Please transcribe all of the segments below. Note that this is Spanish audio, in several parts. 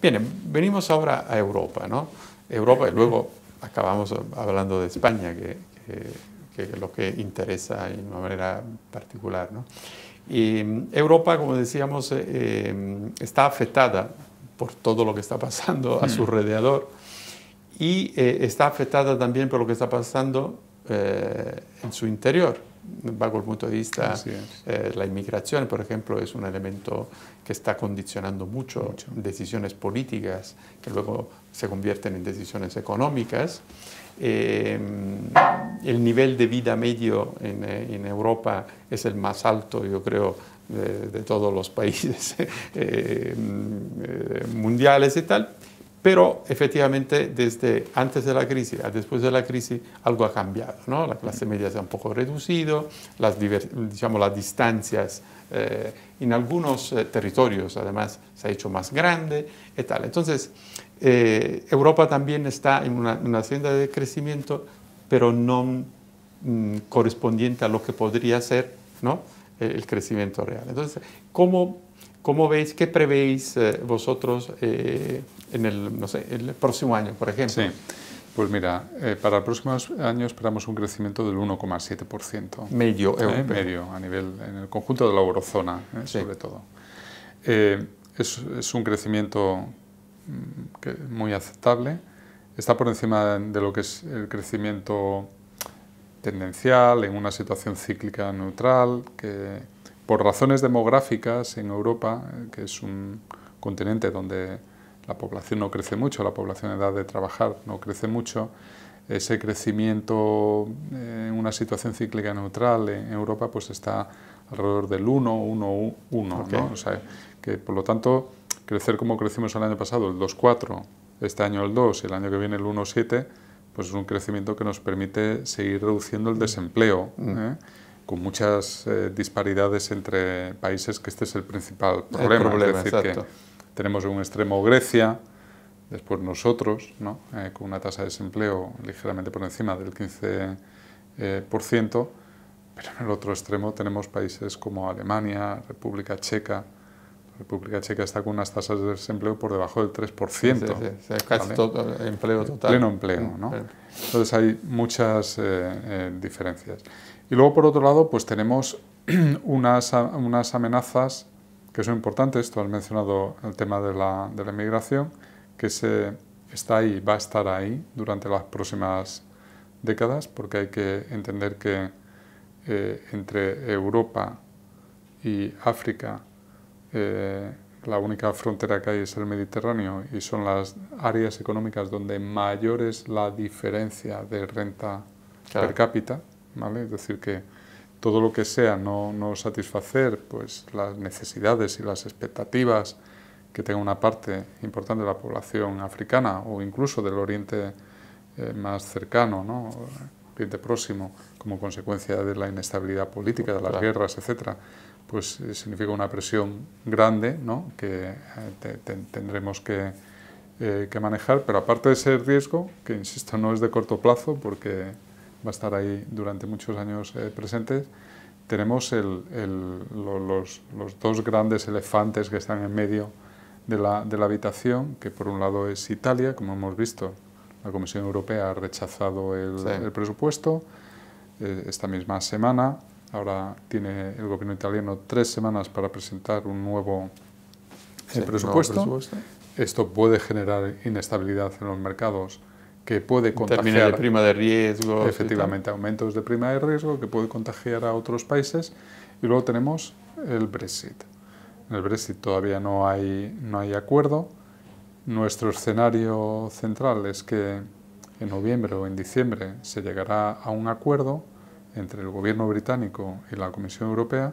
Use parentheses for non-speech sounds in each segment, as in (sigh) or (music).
Bien, venimos ahora a Europa, ¿no? Europa, y luego acabamos hablando de España, que, es lo que interesa de una manera particular, ¿no? Y mm, Europa, como decíamos, eh, eh, está afectada por todo lo que está pasando a su hmm. alrededor y eh, está afectada también por lo que está pasando en su interior bajo el punto de vista, eh, la inmigración, por ejemplo, es un elemento que está condicionando mucho, decisiones políticas que luego se convierten en decisiones económicas. Eh, el nivel de vida medio eh, en, Europa es el más alto, yo creo, de, todos los (laughs) países eh, mundiales y tal. Pero efectivamente, desde antes de la crisis a después de la crisis, algo ha cambiado. ¿no? La clase media se ha un poco reducido, las, digamos, las distancias eh, en algunos eh, territorios, además, se ha hecho más grande y tal. Entonces, eh, Europa también está en una, una, senda de crecimiento, pero no mm, correspondiente a lo que podría ser ¿no? el crecimiento real. Entonces, ¿cómo ¿Cómo veis, qué prevéis eh, vosotros eh, en el, próximo año, por ejemplo? Sí. Pues mira, eh, para el próximo año esperamos un crecimiento del 1,7%. Medio, medio, a nivel, en el conjunto de la eurozona, sobre todo. Es, un crecimiento mm, muy aceptable, está por encima de lo que es el crecimiento tendencial, en una situación cíclica neutral, que, por razones demográficas, en Europa, que es un continente donde la población no crece mucho, la población en edad de trabajar no crece mucho, ese crecimiento en una situación cíclica neutral en Europa pues está alrededor del 1, 1, 1, que por lo tanto crecer como crecimos el año pasado, el 2,4, este año el 2 y el año que viene el 1,7, pues es un crecimiento que nos permite seguir reduciendo el mm. desempleo. Mm. ¿eh? con muchas eh, disparidades entre países, que este es el principal problema. es decir, que tenemos en un extremo Grecia, después nosotros, ¿no? Eh, con una tasa de desempleo ligeramente por encima del 15%, eh, ciento, pero en el otro extremo tenemos países como Alemania, República Checa, República Checa está con unas tasas de desempleo por debajo del 3%. Sí, Es casi todo empleo total. Pleno empleo, mm, ¿no? Entonces hay muchas eh, eh, diferencias. Y luego, por otro lado, pues tenemos (clears throat) unas, amenazas que son importantes. Tú has mencionado el tema de la, de la inmigración, que se, está ahí, va a estar ahí durante las próximas décadas, porque hay que entender que eh, entre Europa y África eh, la única frontera que hay es el Mediterráneo y son las áreas económicas donde mayor es la diferencia de renta per cápita, ¿vale? Es decir, que todo lo que sea no, satisfacer pues, las necesidades y las expectativas que tenga una parte importante de la población africana o incluso del oriente eh, más cercano, ¿no? Oriente próximo, como consecuencia de la inestabilidad política, de las guerras, etcétera, pues eh, significa una presión grande ¿no? que eh, tendremos eh, que, manejar, pero aparte de ese riesgo, que insisto no es de corto plazo porque va a estar ahí durante muchos años presentes, tenemos los, dos grandes elefantes que están en medio de la, habitación, que por un lado es Italia, como hemos visto, la Comisión Europea ha rechazado el, presupuesto esta misma semana, Ahora tiene el gobierno italiano tres semanas para presentar un nuevo, eh, presupuesto. Esto puede generar inestabilidad en los mercados que puede contagiar... Termina prima de riesgo. Efectivamente, aumentos de prima de riesgo que puede contagiar a otros países. Y luego tenemos el Brexit. En el Brexit todavía no hay, no hay acuerdo. Nuestro escenario central es que en noviembre o en diciembre se llegará a un acuerdo entre el gobierno británico y la Comisión Europea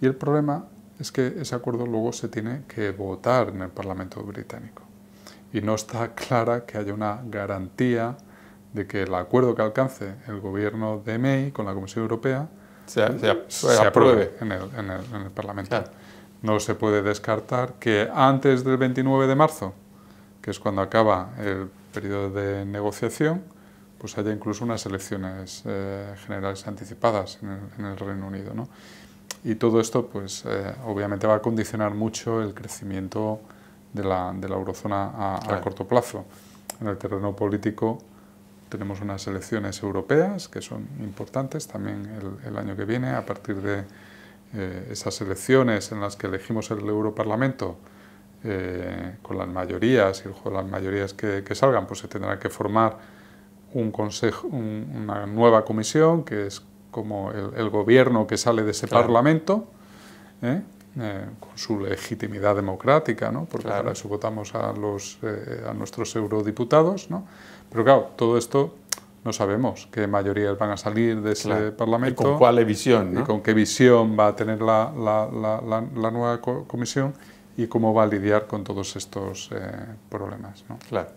y el problema es que ese acuerdo luego se tiene que votar en el Parlamento británico y no está (laughs) clara que haya una garantía de que el acuerdo que alcance el gobierno de May con la Comisión Europea se, apruebe, en, el, Parlamento. No se puede descartar que antes del 29 de marzo, que es cuando acaba el periodo de negociación, pues haya incluso unas elecciones eh, generales anticipadas en el, Reino Unido. ¿no? Y todo esto, pues eh, obviamente va a condicionar mucho el crecimiento de la, de la eurozona a, corto plazo. En el terreno político tenemos unas elecciones europeas que son importantes también el, año que viene. A partir de eh, esas elecciones en las que elegimos el Europarlamento, con las mayorías y las mayorías que, que salgan, pues se tendrán que formar un consejo, una nueva comisión, que es como el, gobierno que sale de ese Parlamento, ¿eh? Eh, con su legitimidad democrática, ¿no? porque para eso votamos a, los, eh, a nuestros eurodiputados. ¿no? Pero claro, todo esto no sabemos qué mayorías van a salir de ese Parlamento. con cuál visión. con qué visión va a tener la, la, la, nueva comisión y cómo va a lidiar con todos estos problemas. ¿no? Claro.